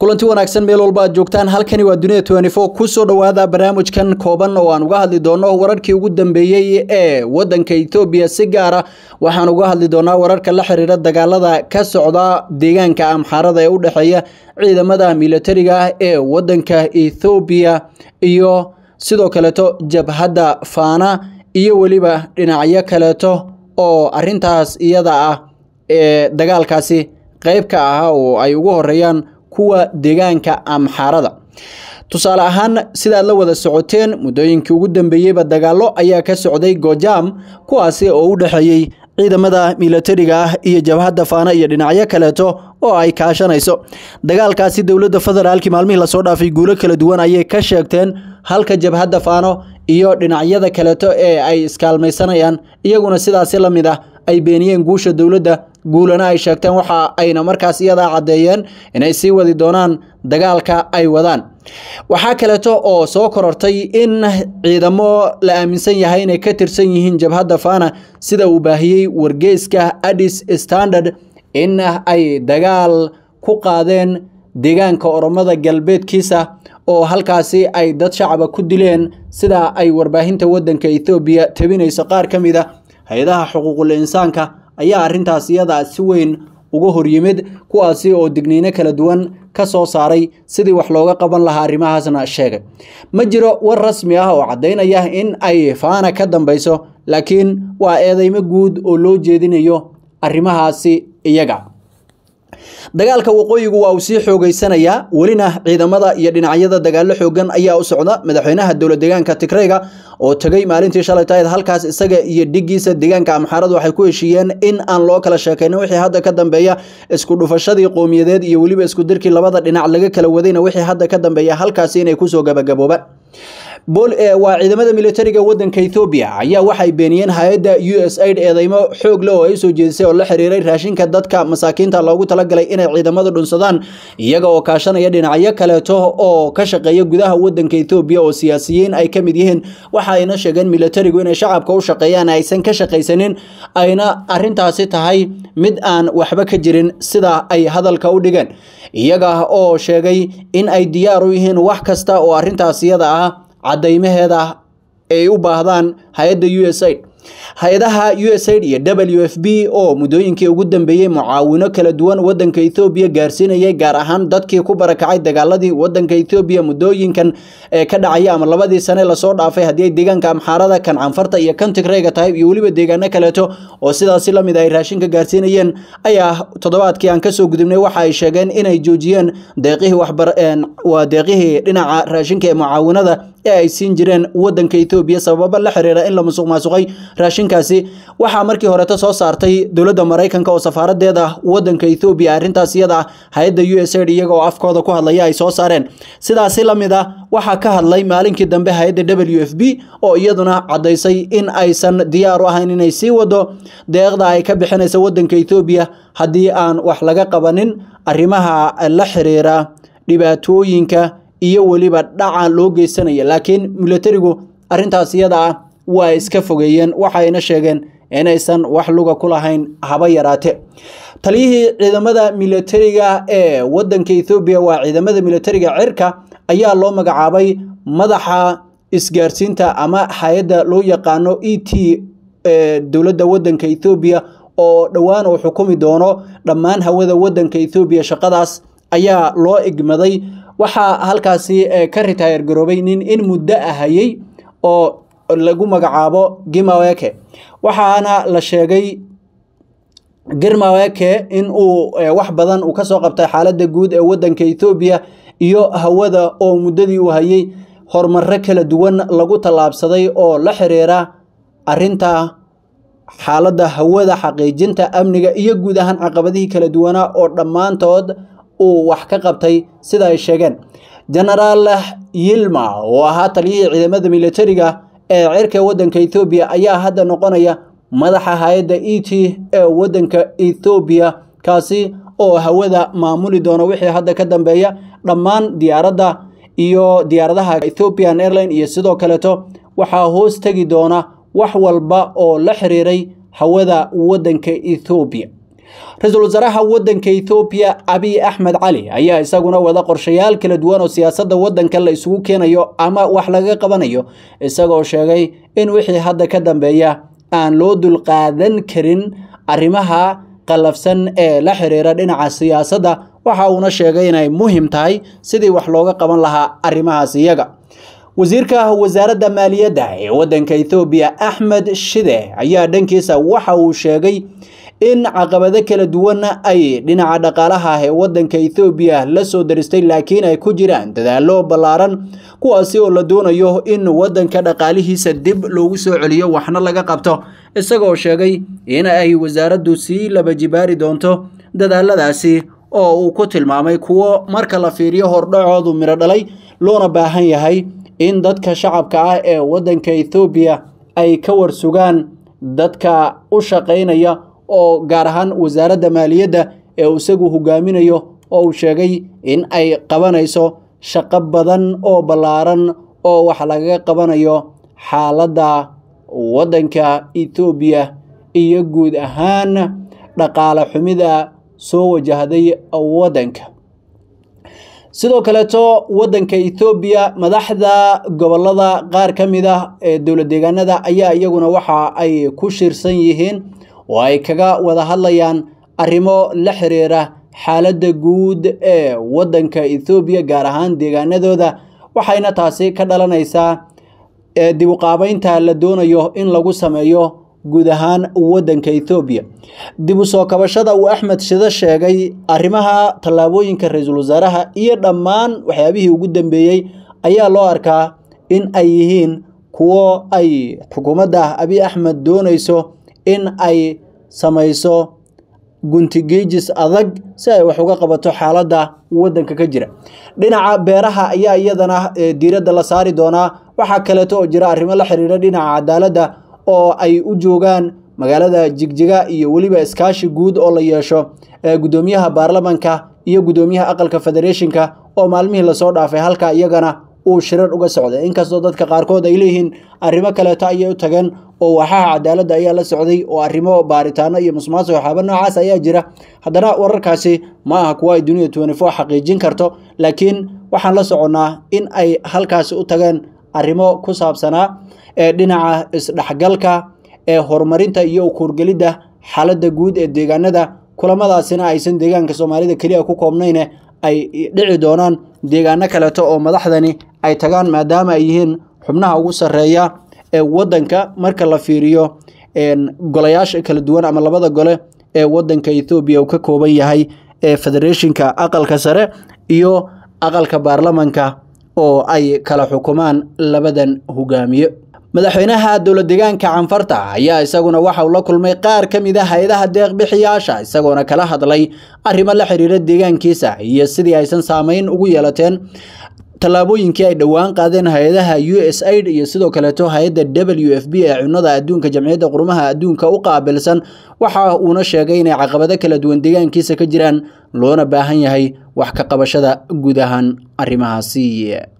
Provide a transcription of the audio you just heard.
kulanti wanaagsan meel walba aad joogtaan halkani waa duniya kusoo dhowaada barnaamijkan kooban oo aan uga hadli doono wararkii ugu dambeeyey ee wadanka ethoobiya si gaara waxaan uga hadli doonaa wararka la xiriira dagaalada ka socda deegaanka amxaarada ee u dhexeeya ciidamada milatariga ah ee wadanka ethoobiya iyo sidoo kaleeto jabhadda faana iyo weliba dhinacyo kaleeto oo arintaas iyada ah ee dagaalkaasi qeyb ka ahaa oo ay ugu horeeyaan kuwa deegaanka amxaarada tusaale ahaan sidaad la wada socoteen muddooyinkii ugu dambeeyeyba dagaallo ayaa ka socday gojaam kuwaasi oo u dhexeeyey ciidamada milatariga ah iyo jabhadda faana iyo dhinacyo kaleeto oo ay kaashanayso dagaalkaasi dowladda federaalkii maalmihii lasoo dhaafay guulo kala duwan ayay ka sheegteen halka jabhadda faano iyo dhinacyada kaleeto ee ay iskaalmaysanayaan iyaguna sidaasi la mid ah ay beeniyeen guusha dowladda guulana ay sheegteen waxa ayna markaas iyadaa caddeeyeen inay sii wadi doonaan dagaalka ay wadaan waxaa kaleeto oo soo korortay in ciidamo la aaminsan yahay inay ka tirsan yihiin jabhadda faana sida uu baahiyey wargeyska adis standard in ay dagaal ku qaadeen deegaanka oromada galbeedkiisa oo halkaasi ay dad shacaba ku dileen sida ay warbaahinta waddanka ethoobiya tabinayso qaar ka mid a ah hay-adaha xuquuqul insaanka ayaa arrintaas iyada si weyn uga yimid kuwaasi oo digniino kala duwan ka soo saaray sidii wax looga qaban lahaa arrimahaasna sheegay ma jiro war rasmi ah oo caddaynaya in ay faana ka dambayso laakiin waa eedeymo guud oo loo jeedinayo arrimahaasi iyaga dagaalka waqooyigu waa uu sii xoogaysanayaa welina ciidamada iyo dhinacyada dagaallo xoogan ayaa u socda madaxweynaha deegaanka tigreyga oo tegay maalintii shalay tahayd halkaas isaga iyo dhiggiisa deegaanka amxaarad waxay ku heshiiyeen in aan loo kala sheekaynin wixii hadda ka dambeeya isku dhufashadii qoomiyadeed iyo weliba iskudirkii labada dhinac laga kala wadayna wixii hadda ka dambeeya halkaasi inay kusoo gabagaboobaan Eh, waa ciidamada militariga wadanka ethoobiya ayaa waxay beeniyeen hay-adda u s aid eedeymo xoog leh oo ay soo jeedisay oo la xiriiray raashinka dadka masaakiinta loogu talagalay inay ciidamadu dhunsadaan iyaga oo kaashanaya dhinacyo kaleeto oo ka shaqeeya gudaha wadanka ethoobiya oo siyaasiyiin ay ka mid yihiin waxa ayna sheegeen militarigu inay shacabka u shaqeeyaan aysan ka shaqaysanin ayna arintaasi tahay mid aan waxba ka jirin sida ay hadalka u dhigeen iyaga oo sheegay in ay diyaar u yihiin wax kasta oo arintaas ah caddaymaheeda ay u baahdaan hay-adda u s aid hay-adaha u s aid iyo w f b oo muddooyinkii ugu dambeeyey mucaawino kala duwan waddanka ethoobiya gaarsiinayay gaar ahaan dadkii ku barakacay dagaaladii waddanka ethoobiya muddooyinkan ee ka dhacaya ama labadii sane lasoo dhaafay haddii ay deegaanka amxaarada kancanfarta iyo kantigreyga tahay iyo weliba deegaano kaleeto oo sidaasi la mid ah ay raashinka gaarsiinayeen ayaa toddobaadkii aan kasoo gudubnay waxa ay sheegeen inay joojiyeen deeqihii dhinaca raashinka ee mucaawinada ee ay siin jireen waddanka ethoobiya sababa la xiriira in la musuq maasuqay raashinkaasi waxaa markii horeta soo saartay dowladda maraykanka oo safaaradeeda wadanka ethoobiya arrintaas iyada hay-adda u s aid iyaga oo afkooda ku hadlaya ay soo saareen sidaasi la mid a ah, waxaa ka hadlay maalinkii dambe hay-adda w f b oo iyaduna caddaysay in aysan diyaar u ahayn inay sii wado deeqda ay ka bixinaysa wadanka ethoobiya haddii aan wax laga qabanin arrimaha la xiriira dhibaatooyinka iyo weliba dhaca loo geysanaya laakiin milatarigu arrintaas iyada ah waa iska fogeeyeen waxayna sheegeen inaysan wax luga ku lahayn haba yaraate taliyihii ciidamada milatariga ee wadanka ethoobiya waa ciidamada milatariga cirka ayaa loo magacaabay madaxa isgaarsiinta ama hay-adda loo yaqaano e t dowladda wadanka ethoobiya oo dhowaan uu xukumi doono dhammaan hawada wadanka ethoobiya shaqadaas ayaa loo igmaday waxaa halkaasi ka ritaayar garoobay nin in muddo ahayey oo lagu magacaabo gimaweke waxaana la sheegay germaweke in uu eh, wax badan uu kasoo qabtay xaaladda guud ee wadanka ethoobiya iyo hawada oo muddadii uu hayay horumare kala duwan lagu tallaabsaday oo la xiriira arinta xaaladda hawada xaqiijinta amniga iyo guud ahaan caqabadihii kala duwanaa oo dhammaantood uu wax ka qabtay sida ay sheegeen jenaraal yilma oo ahaa taliyihii ciidamada militariga ee cirka waddanka ethoobiya ayaa hadda noqonaya madaxa hay-adda e t ee waddanka ethoobiya kaasi oo hawada maamuli doono wixii hadda ka dambeeya dhammaan diyaaradda iyo diyaaradaha ethoobian airline iyo sidoo kaleto waxaa hoos tegi doona wax walba oo la xiriiray hawada waddanka ethoobiya ra-iisul wasaaraha waddanka ethoobiya abiy axmed cali ayaa isaguna wada qorshayaal kala duwan oo siyaasadda waddanka la isugu keenayo ama wax laga qabanayo isagoo sheegay in wixii hadda ka dambeeya aan loo dulqaadan karin arrimaha qalafsan ee la xiriira dhinaca siyaasadda waxa uuna sheegay inay muhim tahay sidii wax looga qaban lahaa arrimahaas iyaga wasiirka wasaaradda maaliyadda ee waddanka ethoobiya axmed shide ayaa dhankiisa waxa uu sheegay in caqabado kala duwanna ay dhinaca dhaqaalaha ee waddanka ethoobiya la soo daristay laakiin ay ku jiraan dadaallo ballaaran kuwaasi oo la doonayo in waddanka dhaqaalihiisa dib loogu soo celiyo waxna laga qabto isagoo sheegay in ay wasaaraddu sii laba jibaari doonto dadaalladaasi oo uu ku tilmaamay kuwo marka la fiiriyo hordhacoodu midho dhalay loona baahan yahay in dadka shacabka ah ee waddanka ethoobiya ay ka warsugaan dadka u shaqaynaya oo gaar ahaan wasaaradda maaliyadda ee uu isagu hogaaminayo oo uu sheegay in ay qabanayso shaqo badan oo ballaaran oo wax lagaga qabanayo xaaladda waddanka ethoobiya iyo guud ahaan dhaqaale xumida soo wajahday waddanka sidoo kaleeto waddanka ethoobiya madaxda gobollada qaar ka mid ah ee dowlad deegaanada ayaa iyaguna waxa ay ku shirsan yihiin oo ay kaga wada hadlayaan arrimo la xiriira xaaladda guud ee waddanka ethoobiya gaar ahaan deegaanadooda waxayna taasi ka dhalanaysaa eh, dibuqaabaynta la doonayo in lagu sameeyo guud ahaan waddanka ethoobiya dib u soo kabashada uu axmed shido sheegay arrimaha tallaabooyinka ra-iisul wasaaraha iyo dhammaan waxyaabihii ugu dambeeyey ayaa loo arkaa in ay yihiin kuwo ay xukuumadda abiy axmed doonayso in ay samayso guntigeejis adag si ay wax uga qabato xaaladda waddanka ka jira dhinaca beeraha ayaa iyadana eh, diiradda la saari doonaa waxaa kaleeto oo jira arrimo la xiriira dhinaca cadaaladda oo ay u joogaan magaalada jigjiga iyo weliba iskaashi guud oo la yeesho eh, guddoomiyaha baarlamanka iyo guddoomiyaha aqalka federeeshinka oo maalmihii lasoo dhaafay halka iyagana uu shirar uga socday inkastoo dadka qaarkood ay leeyihiin arrimo kaleeto ayay u tageen oo waxaha cadaaladda ayaa la socday oo arrimo baaritaano iyo musmaasuq waxaaba noocaas ayaa jira haddana wararkaasi ma aha kuwa ay duniya twenty xaqiijin karto laakiin waxaan la soconnaa in ay halkaasi u tageen arrimo ku saabsanaa ee dhinaca isdhexgalka ee horumarinta iyo kuurgelidda xaaladda guud ee deegaanada kulamadaasina aysan deegaanka soomaalida keliya ku koobnayne ay dhici doonaan deegaano kaleeto oo madaxdani ay tagaan maadaama ay yihiin xubnaha ugu sarreeya ee waddanka marka la fiiriyo golayaasha kala duwan ama labada gole ee wadanka ethoobiya uu ka kooban yahay ee federeeshinka aqalka sare iyo aqalka baarlamanka oo ay kala xukumaan labadan hogaamiye madaxweynaha dowlad deegaanka canfarta ayaa isaguna waxa uu la kulmay qaar ka mid a ah hay-adaha deeqbixiyaasha isagoona kala hadlay arrimo la xiriira deegaankiisa iyo sidii aysan saameyn ugu yeelateen tallaabooyinkii ay dhowaan qaadeen hay-adaha u s aid iyo sidoo kaleeto hay-adda w f b ee cunnada adduunka jamciyadda qurumaha adduunka u qaabilsan waxa uuna sheegay inay caqabado kala duwan deegaankiisa ka jiraan loona baahan yahay wax ka qabashada guud ahaan arrimahaasi